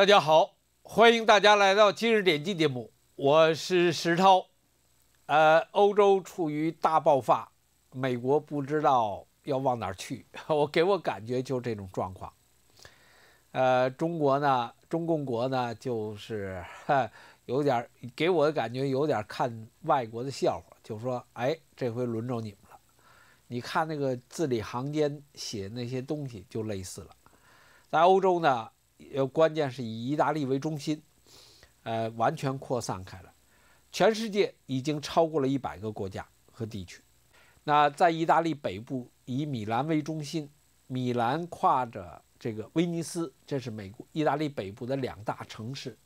大家好，欢迎大家来到今日点击节目，我是石涛。呃，欧洲处于大爆发，美国不知道要往哪儿去，我给我感觉就这种状况。呃，中国呢，中共国呢，就是 有点给我的感觉有点看外国的笑话，就说：“哎，这回轮着你们了。”你看那个字里行间写那些东西就类似了，在欧洲呢。呃，关键是以意大利为中心，呃，完全扩散开了，全世界已经超过了一百个国家和地区。那在意大利北部，以米兰为中心，米兰跨着这个威尼斯，这是美国意大利北部的两大城市。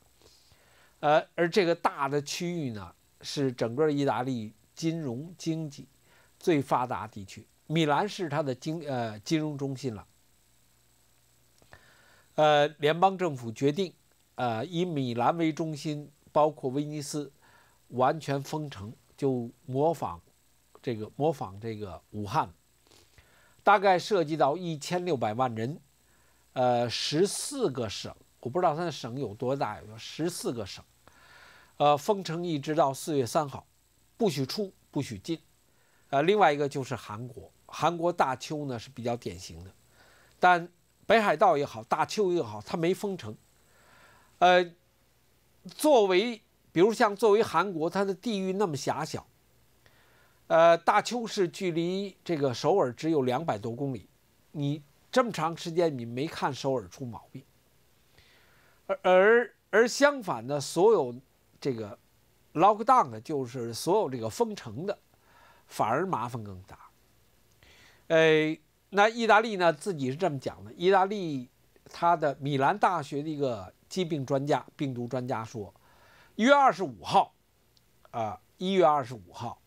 呃，而这个大的区域呢，是整个意大利金融经济最发达地区，米兰是它的经呃金融中心了。呃，联邦政府决定，呃，以米兰为中心，包括威尼斯，完全封城，就模仿这个模仿这个武汉，大概涉及到一千六百万人，呃，十四个省，我不知道它的省有多大，有十四个省，呃，封城一直到四月三号，不许出，不许进，呃，另外一个就是韩国，韩国大邱呢是比较典型的，但。北海道也好，大邱也好，它没封城。呃，作为比如像作为韩国，它的地域那么狭小。呃，大邱市距离这个首尔只有两百多公里，你这么长时间你没看首尔出毛病。而而而相反呢，所有这个 lock down 的，就是所有这个封城的，反而麻烦更大。哎。那意大利呢？自己是这么讲的：意大利，他的米兰大学的一个疾病专家、病毒专家说，一月二十五号，啊，一月二十五号，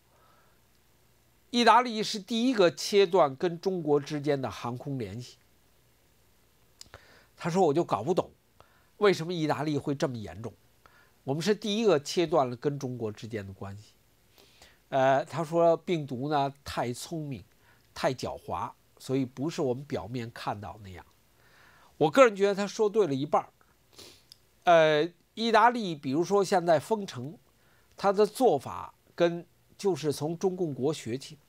意大利是第一个切断跟中国之间的航空联系。他说：“我就搞不懂，为什么意大利会这么严重？我们是第一个切断了跟中国之间的关系。”呃，他说：“病毒呢，太聪明，太狡猾。”所以不是我们表面看到那样，我个人觉得他说对了一半儿。呃，意大利，比如说现在封城，他的做法跟就是从中共国学起，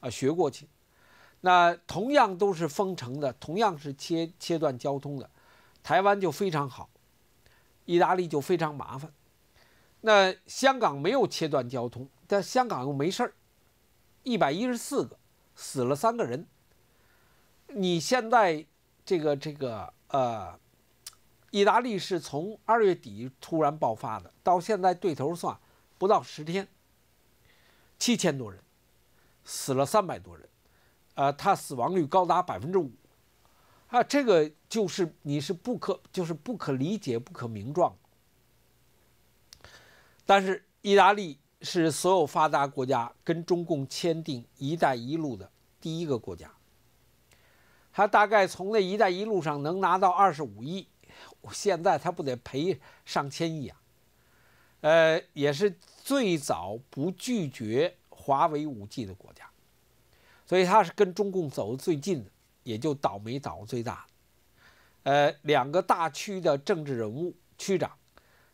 啊，学过去。那同样都是封城的，同样是切切断交通的，台湾就非常好，意大利就非常麻烦。那香港没有切断交通，但香港又没事儿，一百一十四个，死了三个人。你现在这个这个呃，意大利是从二月底突然爆发的，到现在对头算不到十天，七千多人死了三百多人，呃，他死亡率高达百分之五，啊，这个就是你是不可就是不可理解不可名状。但是意大利是所有发达国家跟中共签订“一带一路”的第一个国家。他大概从那“一带一路”上能拿到二十五亿，现在他不得赔上千亿啊！呃，也是最早不拒绝华为五 G 的国家，所以他是跟中共走的最近的，也就倒霉倒最大。呃，两个大区的政治人物区长，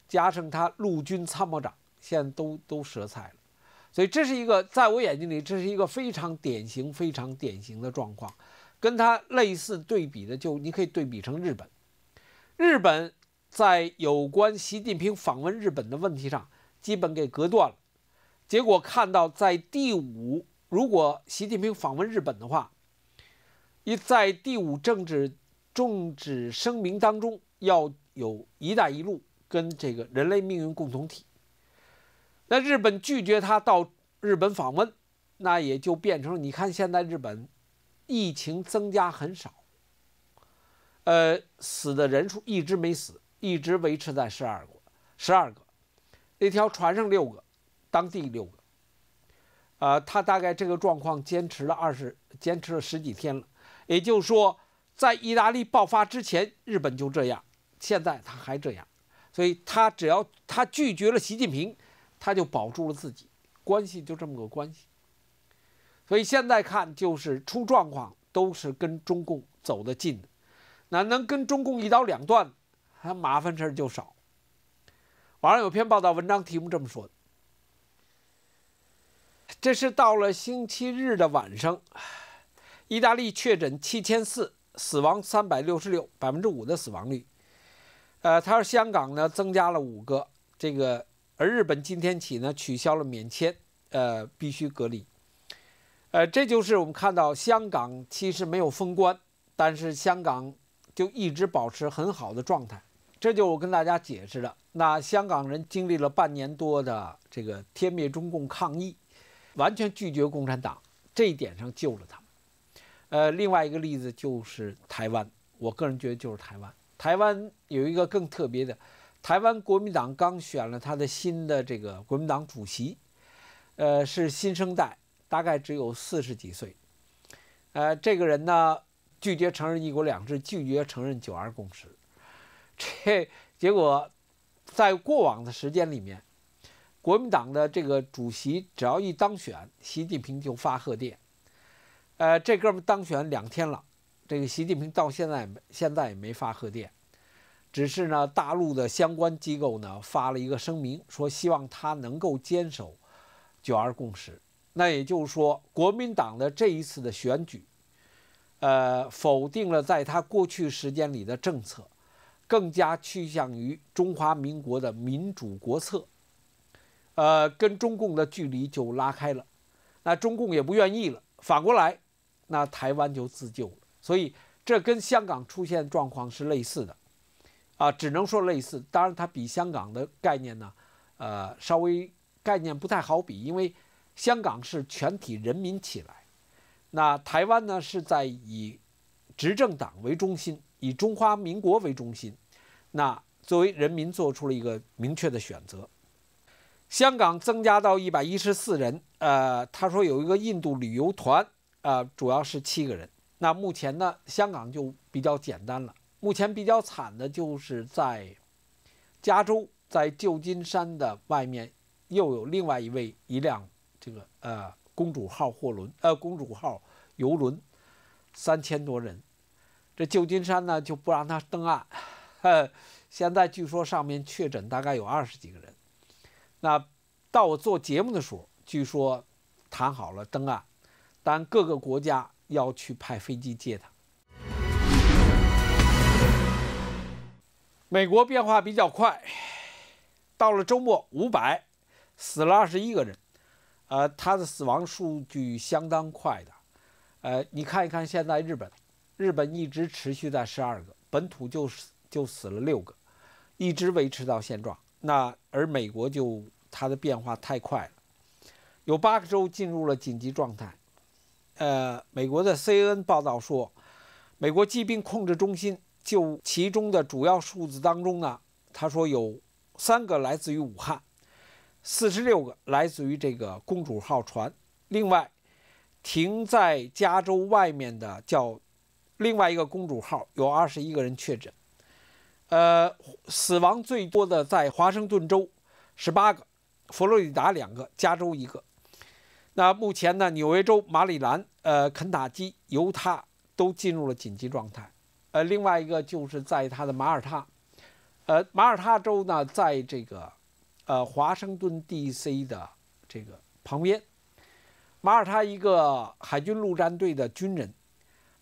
加上他陆军参谋长，现在都都折菜了。所以这是一个，在我眼睛里，这是一个非常典型、非常典型的状况。跟他类似对比的，就你可以对比成日本。日本在有关习近平访问日本的问题上，基本给隔断了。结果看到，在第五，如果习近平访问日本的话，一在第五政治政旨声明当中，要有一带一路跟这个人类命运共同体。那日本拒绝他到日本访问，那也就变成你看现在日本。疫情增加很少，呃，死的人数一直没死，一直维持在十二个，十二个，那条船上六个，当地六个，呃，他大概这个状况坚持了二十，坚持了十几天了。也就是说，在意大利爆发之前，日本就这样，现在他还这样，所以他只要他拒绝了习近平，他就保住了自己，关系就这么个关系。所以现在看，就是出状况都是跟中共走得近的，那能跟中共一刀两断，还麻烦事儿就少。网上有篇报道，文章题目这么说的。这是到了星期日的晚上，意大利确诊七千四，死亡三百六十六，百分之五的死亡率。呃，他说香港呢增加了五个，这个而日本今天起呢取消了免签，呃，必须隔离。呃，这就是我们看到香港其实没有封关，但是香港就一直保持很好的状态。这就我跟大家解释的。那香港人经历了半年多的这个天灭中共抗议，完全拒绝共产党这一点上救了他们。呃，另外一个例子就是台湾，我个人觉得就是台湾。台湾有一个更特别的，台湾国民党刚选了他的新的这个国民党主席，呃，是新生代。大概只有四十几岁，呃，这个人呢拒绝承认“一国两制”，拒绝承认“九二共识”。这结果，在过往的时间里面，国民党的这个主席只要一当选，习近平就发贺电。呃，这哥们当选两天了，这个习近平到现在现在也没发贺电，只是呢，大陆的相关机构呢发了一个声明，说希望他能够坚守“九二共识”。那也就是说，国民党的这一次的选举，呃，否定了在他过去时间里的政策，更加趋向于中华民国的民主国策，呃，跟中共的距离就拉开了。那中共也不愿意了，反过来，那台湾就自救了。所以这跟香港出现状况是类似的，啊，只能说类似。当然，它比香港的概念呢，呃，稍微概念不太好比，因为。香港是全体人民起来，那台湾呢是在以执政党为中心，以中华民国为中心，那作为人民做出了一个明确的选择。香港增加到一百一十四人，呃，他说有一个印度旅游团，啊，主要是七个人。那目前呢，香港就比较简单了。目前比较惨的就是在加州，在旧金山的外面又有另外一位一辆。这个呃，公主号货轮，呃，公主号游轮，三千多人。这旧金山呢就不让他登岸。现在据说上面确诊大概有二十几个人。那到我做节目的时候，据说谈好了登岸，但各个国家要去派飞机接他。美国变化比较快，到了周末五百死了二十一个人。呃，它的死亡数据相当快的，呃，你看一看现在日本，日本一直持续在十二个，本土就是就死了六个，一直维持到现状。那而美国就它的变化太快了，有八个州进入了紧急状态。呃，美国的 CNN 报道说，美国疾病控制中心就其中的主要数字当中呢，他说有三个来自于武汉。四十六个来自于这个“公主号”船，另外停在加州外面的叫另外一个“公主号”，有二十一个人确诊。呃，死亡最多的在华盛顿州，十八个；佛罗里达两个，加州一个。那目前呢，纽约州、马里兰、呃，肯塔基、犹他都进入了紧急状态。呃，另外一个就是在他的马耳他，呃，马耳他州呢，在这个。呃，华盛顿 D.C. 的这个旁边，马耳他一个海军陆战队的军人，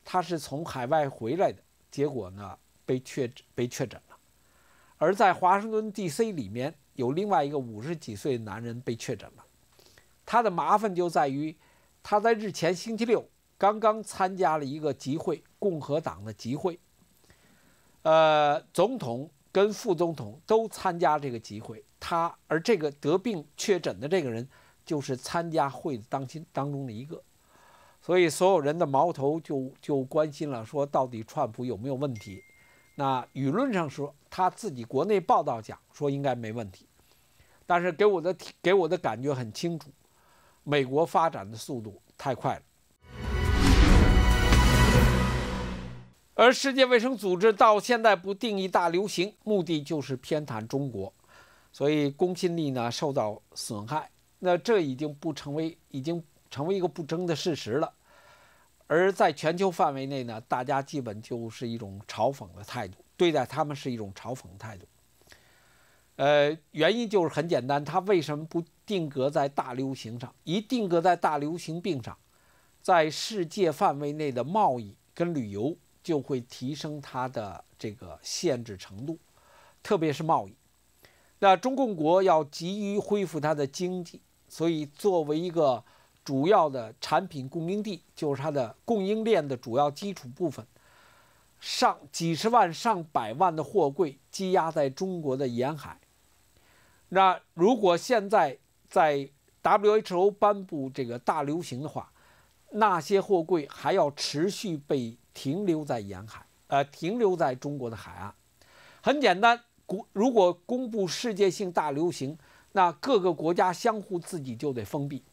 他是从海外回来的，结果呢被确被确诊了。而在华盛顿 D.C. 里面有另外一个五十几岁男人被确诊了，他的麻烦就在于他在日前星期六刚刚参加了一个集会，共和党的集会。呃，总统。跟副总统都参加这个集会，他而这个得病确诊的这个人，就是参加会的当心当中的一个，所以所有人的矛头就就关心了，说到底川普有没有问题？那舆论上说他自己国内报道讲说应该没问题，但是给我的给我的感觉很清楚，美国发展的速度太快了。而世界卫生组织到现在不定义大流行，目的就是偏袒中国，所以公信力呢受到损害。那这已经不成为，已经成为一个不争的事实了。而在全球范围内呢，大家基本就是一种嘲讽的态度，对待他们是一种嘲讽态度。呃，原因就是很简单，它为什么不定格在大流行上？一定格在大流行病上，在世界范围内的贸易跟旅游。就会提升它的这个限制程度，特别是贸易。那中共国要急于恢复它的经济，所以作为一个主要的产品供应地，就是它的供应链的主要基础部分，上几十万、上百万的货柜积压在中国的沿海。那如果现在在 WHO 颁布这个大流行的话，那些货柜还要持续被。停留在沿海，呃，停留在中国的海岸，很简单。如果公布世界性大流行，那各个国家相互自己就得封闭。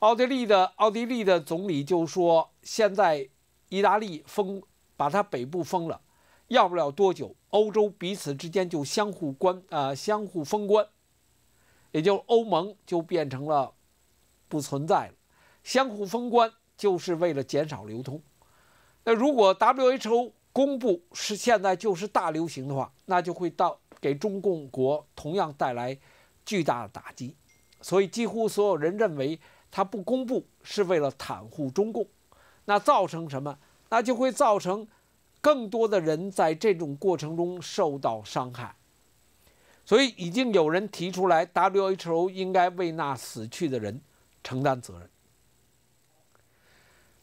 奥地利的奥地利的总理就说，现在意大利封把它北部封了，要不了多久，欧洲彼此之间就相互关啊，相互封关，也就欧盟就变成了不存在了。相互封关就是为了减少流通。那如果 WHO 公布是现在就是大流行的话，那就会到给中共国同样带来巨大的打击。所以几乎所有人认为他不公布是为了袒护中共。那造成什么？那就会造成更多的人在这种过程中受到伤害。所以已经有人提出来，WHO 应该为那死去的人承担责任。